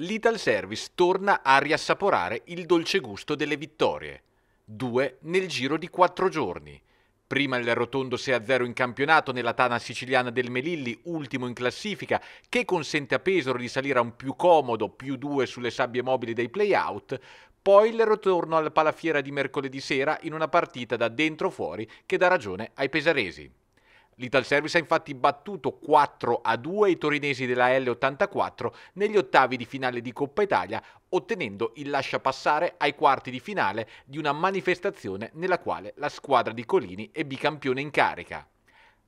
L'Ital Service torna a riassaporare il dolce gusto delle vittorie. Due nel giro di quattro giorni. Prima il rotondo 6-0 in campionato nella tana siciliana del Melilli, ultimo in classifica, che consente a Pesaro di salire a un più comodo più due sulle sabbie mobili dei playout, poi il ritorno al Palafiera di mercoledì sera in una partita da dentro fuori che dà ragione ai pesaresi. L'Ital Service ha infatti battuto 4 a 2 i torinesi della L84 negli ottavi di finale di Coppa Italia, ottenendo il lasciapassare ai quarti di finale di una manifestazione nella quale la squadra di Colini è bicampione in carica.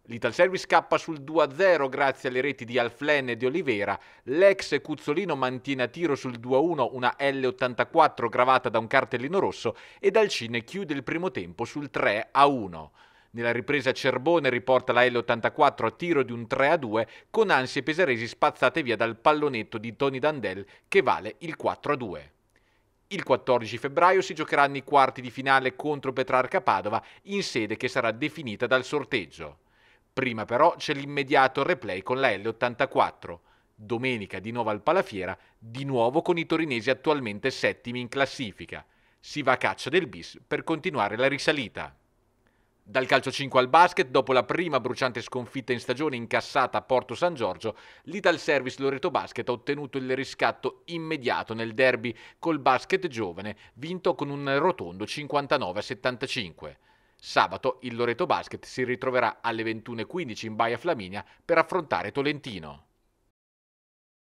L'Ital Service scappa sul 2-0 grazie alle reti di Alflen e di Olivera. L'ex Cuzzolino mantiene a tiro sul 2-1 una L84 gravata da un cartellino rosso e Dalcine chiude il primo tempo sul 3-1. Nella ripresa Cerbone riporta la L84 a tiro di un 3 a 2 con ansie pesaresi spazzate via dal pallonetto di Tony Dandel che vale il 4 a 2. Il 14 febbraio si giocheranno i quarti di finale contro Petrarca Padova in sede che sarà definita dal sorteggio. Prima però c'è l'immediato replay con la L84. Domenica di nuovo al Palafiera, di nuovo con i torinesi attualmente settimi in classifica. Si va a caccia del bis per continuare la risalita. Dal calcio 5 al basket, dopo la prima bruciante sconfitta in stagione incassata a Porto San Giorgio, l'Ital Service Loreto Basket ha ottenuto il riscatto immediato nel derby col basket giovane, vinto con un rotondo 59-75. Sabato il Loreto Basket si ritroverà alle 21.15 in Baia Flaminia per affrontare Tolentino.